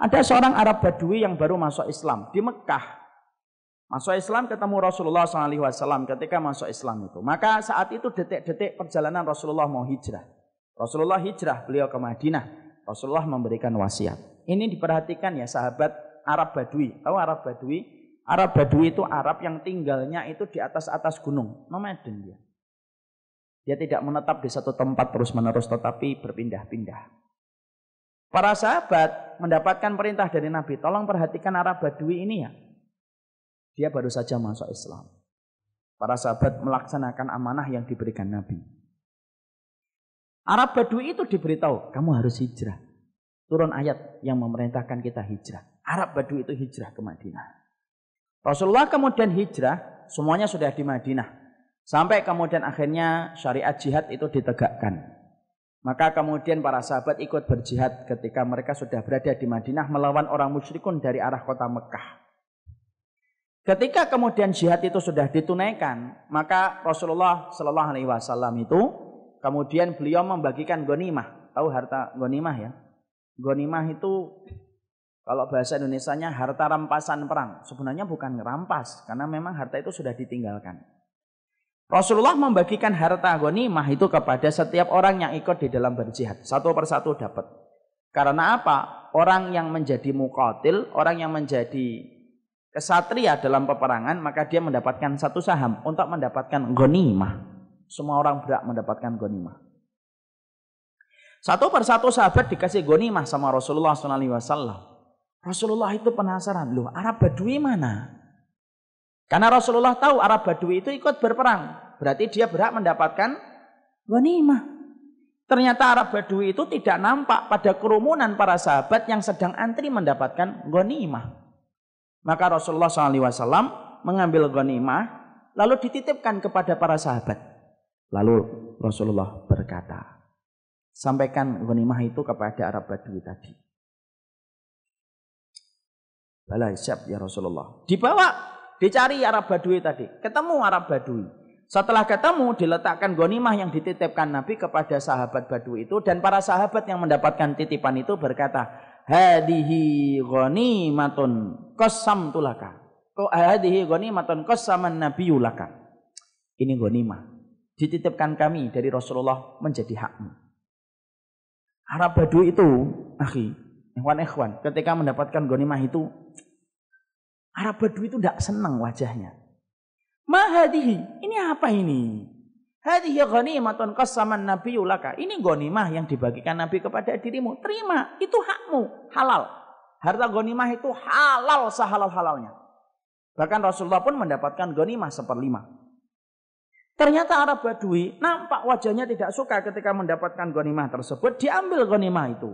Ada seorang Arab Badui yang baru masuk Islam di Mekah. Masuk Islam ketemu Rasulullah SAW ketika masuk Islam itu. Maka saat itu detik-detik perjalanan Rasulullah mau hijrah. Rasulullah hijrah, beliau ke Madinah. Rasulullah memberikan wasiat. Ini diperhatikan ya sahabat Arab Badui. Tahu Arab Badui? Arab Badui itu Arab yang tinggalnya itu di atas-atas gunung. Nomaden dia. Dia tidak menetap di satu tempat terus-menerus tetapi berpindah-pindah. Para sahabat mendapatkan perintah dari Nabi, tolong perhatikan Arab Badui ini ya. Dia baru saja masuk Islam. Para sahabat melaksanakan amanah yang diberikan Nabi. Arab Badui itu diberitahu, kamu harus hijrah. Turun ayat yang memerintahkan kita hijrah. Arab Badui itu hijrah ke Madinah. Rasulullah kemudian hijrah, semuanya sudah di Madinah. Sampai kemudian akhirnya syariat jihad itu ditegakkan. Maka kemudian para sahabat ikut berjihad ketika mereka sudah berada di Madinah melawan orang musyrikun dari arah kota Mekah. Ketika kemudian jihad itu sudah ditunaikan, maka Rasulullah Shallallahu Alaihi Wasallam itu kemudian beliau membagikan gonimah. Tahu harta gonimah ya? Gonimah itu kalau bahasa Indonesia-nya harta rampasan perang. Sebenarnya bukan rampas karena memang harta itu sudah ditinggalkan. Rasulullah membagikan harta ghanimah itu kepada setiap orang yang ikut di dalam berjihad. Satu persatu dapat. Karena apa? Orang yang menjadi mukotil, orang yang menjadi kesatria dalam peperangan, maka dia mendapatkan satu saham untuk mendapatkan ghanimah. Semua orang berhak mendapatkan ghanimah. Satu persatu sahabat dikasih ghanimah sama Rasulullah SAW. Rasulullah itu penasaran, loh Arab Badui mana? Karena Rasulullah tahu Arab Badui itu ikut berperang. Berarti dia berhak mendapatkan ghanimah. Ternyata Arab Badui itu tidak nampak pada kerumunan para sahabat yang sedang antri mendapatkan ghanimah. Maka Rasulullah SAW mengambil ghanimah lalu dititipkan kepada para sahabat. Lalu Rasulullah berkata, sampaikan ghanimah itu kepada Arab Badui tadi. Balai siap ya Rasulullah. Dibawa Dicari Arab Badui tadi. Ketemu Arab Badui. Setelah ketemu diletakkan gonimah yang dititipkan Nabi kepada sahabat Badui itu dan para sahabat yang mendapatkan titipan itu berkata, "Hadihi kosam kosam tulaka." Hadihi gonimatun kosaman nabiulaka. Ini gonimah. Dititipkan kami dari Rasulullah menjadi hakmu. Arab Badui itu, akhi, ikhwan-ikhwan, ketika mendapatkan gonimah itu Arab Badui itu tidak senang wajahnya. Mahadihi, ini apa ini? Hadihi ghanimatun qasaman nabi ulaka. Ini ghanimah yang dibagikan Nabi kepada dirimu. Terima, itu hakmu, halal. Harta ghanimah itu halal sehalal-halalnya. Bahkan Rasulullah pun mendapatkan ghanimah seperlima. Ternyata Arab Badui nampak wajahnya tidak suka ketika mendapatkan ghanimah tersebut. Diambil ghanimah itu.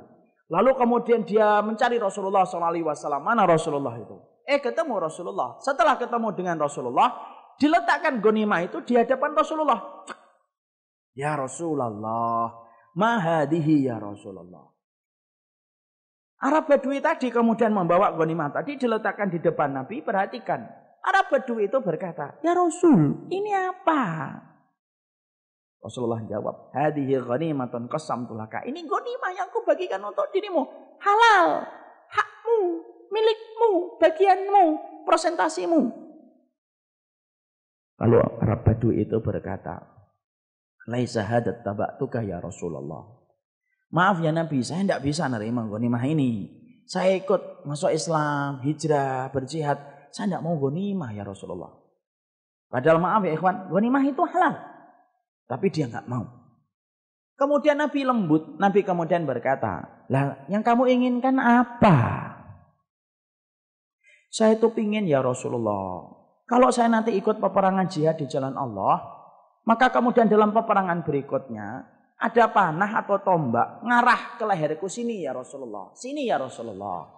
Lalu kemudian dia mencari Rasulullah SAW. Mana Rasulullah itu? Eh ketemu Rasulullah. Setelah ketemu dengan Rasulullah, diletakkan gonimah itu di hadapan Rasulullah. Ya Rasulullah, mahadihi ya Rasulullah. Arab Badui tadi kemudian membawa gonimah tadi diletakkan di depan Nabi, perhatikan. Arab Badui itu berkata, Ya Rasul, ini apa? Rasulullah jawab, Hadihi ghanimatun qasamtulaka. Ini gonimah yang kubagikan bagikan untuk dirimu. Halal, hakmu milikmu, bagianmu, prosentasimu. Kalau Arab Badu itu berkata, Laisa hadat tabaktuka ya Rasulullah. Maaf ya Nabi, saya tidak bisa nerima mah ini. Saya ikut masuk Islam, hijrah, berjihad. Saya tidak mau gonimah ya Rasulullah. Padahal maaf ya ikhwan, mah itu halal. Tapi dia nggak mau. Kemudian Nabi lembut, Nabi kemudian berkata, lah yang kamu inginkan apa? Saya itu pingin ya Rasulullah. Kalau saya nanti ikut peperangan jihad di jalan Allah, maka kemudian dalam peperangan berikutnya ada panah atau tombak ngarah ke leherku sini ya Rasulullah. Sini ya Rasulullah.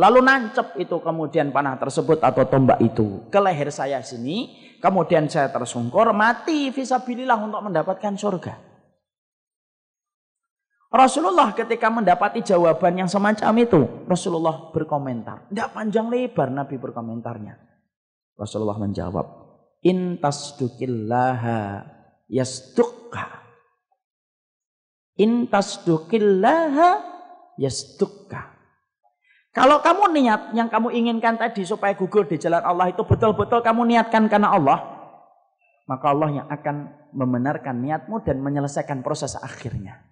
Lalu nancep itu kemudian panah tersebut atau tombak itu ke leher saya sini. Kemudian saya tersungkur mati Fisabilillah untuk mendapatkan surga. Rasulullah ketika mendapati jawaban yang semacam itu, Rasulullah berkomentar. Tidak panjang lebar Nabi berkomentarnya. Rasulullah menjawab, In tasdukillaha yastukka. In tasdukillaha yastukka. Kalau kamu niat yang kamu inginkan tadi supaya gugur di jalan Allah itu betul-betul kamu niatkan karena Allah, maka Allah yang akan membenarkan niatmu dan menyelesaikan proses akhirnya.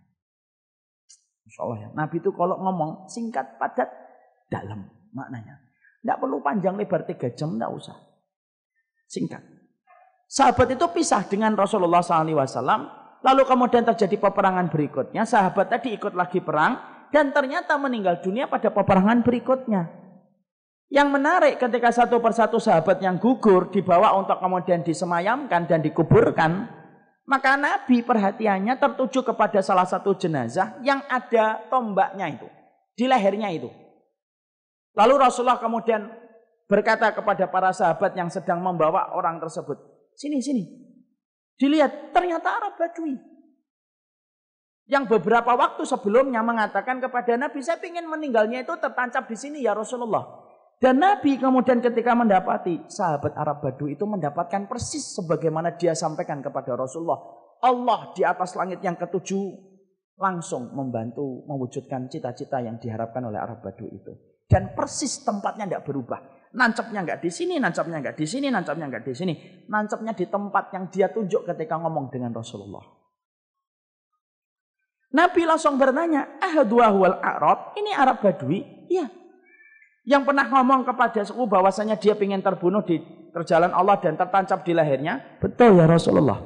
Allah ya. Nabi itu kalau ngomong singkat, padat, dalam maknanya. Tidak perlu panjang lebar tiga jam, tidak usah. Singkat. Sahabat itu pisah dengan Rasulullah SAW. Lalu kemudian terjadi peperangan berikutnya. Sahabat tadi ikut lagi perang. Dan ternyata meninggal dunia pada peperangan berikutnya. Yang menarik ketika satu persatu sahabat yang gugur dibawa untuk kemudian disemayamkan dan dikuburkan. Maka Nabi perhatiannya tertuju kepada salah satu jenazah yang ada tombaknya itu. Di lehernya itu. Lalu Rasulullah kemudian berkata kepada para sahabat yang sedang membawa orang tersebut. Sini, sini. Dilihat, ternyata Arab Badui. Yang beberapa waktu sebelumnya mengatakan kepada Nabi, saya ingin meninggalnya itu tertancap di sini ya Rasulullah. Dan Nabi kemudian ketika mendapati sahabat Arab Badu itu mendapatkan persis sebagaimana dia sampaikan kepada Rasulullah. Allah di atas langit yang ketujuh langsung membantu mewujudkan cita-cita yang diharapkan oleh Arab Badu itu. Dan persis tempatnya tidak berubah. Nancapnya nggak di sini, nancapnya nggak di sini, nancapnya nggak di sini. Nancapnya di tempat yang dia tunjuk ketika ngomong dengan Rasulullah. Nabi langsung bertanya, ahadwa wal Arab, ini Arab Badui? Iya, yang pernah ngomong kepada aku bahwasanya dia ingin terbunuh di terjalan Allah dan tertancap di lehernya? Betul ya Rasulullah.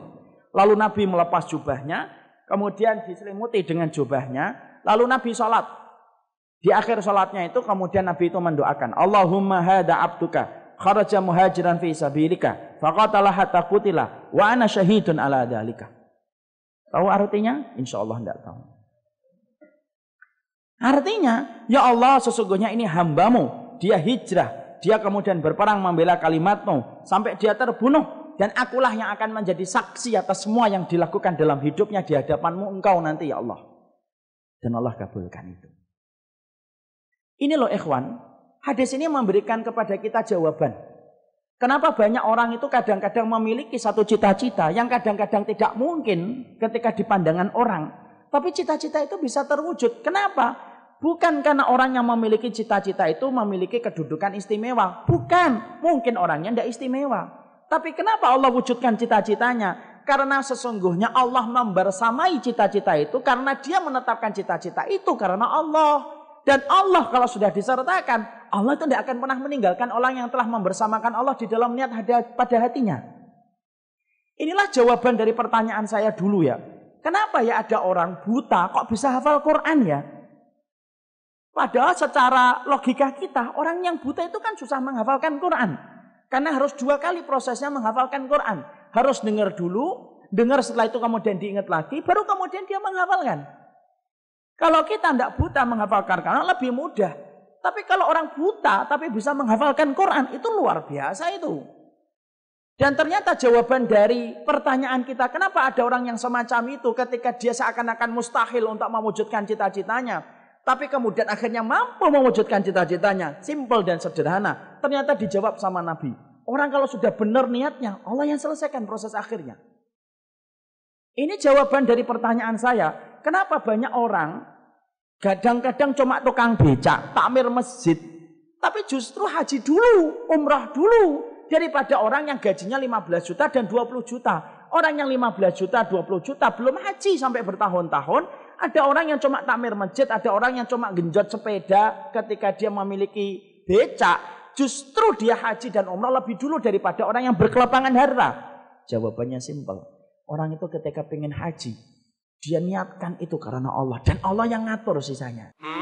Lalu Nabi melepas jubahnya, kemudian diselimuti dengan jubahnya, lalu Nabi sholat. Di akhir sholatnya itu kemudian Nabi itu mendoakan, Allahumma hada abduka kharaja muhajiran fi sabilika faqatala hatta qutila wa ana syahidun ala dalika. Tahu artinya? Insya Allah tidak tahu. Artinya, ya Allah sesungguhnya ini hambamu. Dia hijrah. Dia kemudian berperang membela kalimatmu. Sampai dia terbunuh. Dan akulah yang akan menjadi saksi atas semua yang dilakukan dalam hidupnya di hadapanmu engkau nanti ya Allah. Dan Allah kabulkan itu. Ini loh ikhwan, hadis ini memberikan kepada kita jawaban. Kenapa banyak orang itu kadang-kadang memiliki satu cita-cita yang kadang-kadang tidak mungkin ketika dipandangan orang. Tapi cita-cita itu bisa terwujud. Kenapa? Bukan karena orang yang memiliki cita-cita itu memiliki kedudukan istimewa. Bukan. Mungkin orangnya tidak istimewa. Tapi kenapa Allah wujudkan cita-citanya? Karena sesungguhnya Allah membersamai cita-cita itu karena dia menetapkan cita-cita itu karena Allah. Dan Allah kalau sudah disertakan, Allah itu tidak akan pernah meninggalkan orang yang telah membersamakan Allah di dalam niat pada hatinya. Inilah jawaban dari pertanyaan saya dulu ya. Kenapa ya ada orang buta kok bisa hafal Quran ya? Padahal secara logika kita orang yang buta itu kan susah menghafalkan Quran. Karena harus dua kali prosesnya menghafalkan Quran. Harus dengar dulu, dengar setelah itu kemudian diingat lagi, baru kemudian dia menghafalkan. Kalau kita tidak buta menghafalkan Quran lebih mudah. Tapi kalau orang buta tapi bisa menghafalkan Quran itu luar biasa itu. Dan ternyata jawaban dari pertanyaan kita, kenapa ada orang yang semacam itu ketika dia seakan-akan mustahil untuk mewujudkan cita-citanya. Tapi kemudian akhirnya mampu mewujudkan cita-citanya. Simple dan sederhana. Ternyata dijawab sama Nabi. Orang kalau sudah benar niatnya, Allah yang selesaikan proses akhirnya. Ini jawaban dari pertanyaan saya. Kenapa banyak orang kadang-kadang cuma tukang becak, takmir masjid. Tapi justru haji dulu, umrah dulu, daripada orang yang gajinya 15 juta dan 20 juta. Orang yang 15 juta, 20 juta belum haji sampai bertahun-tahun. Ada orang yang cuma takmir masjid, ada orang yang cuma genjot sepeda ketika dia memiliki becak. Justru dia haji dan umrah lebih dulu daripada orang yang berkelapangan harta. Jawabannya simpel. Orang itu ketika pengen haji, dia niatkan itu karena Allah. Dan Allah yang ngatur sisanya.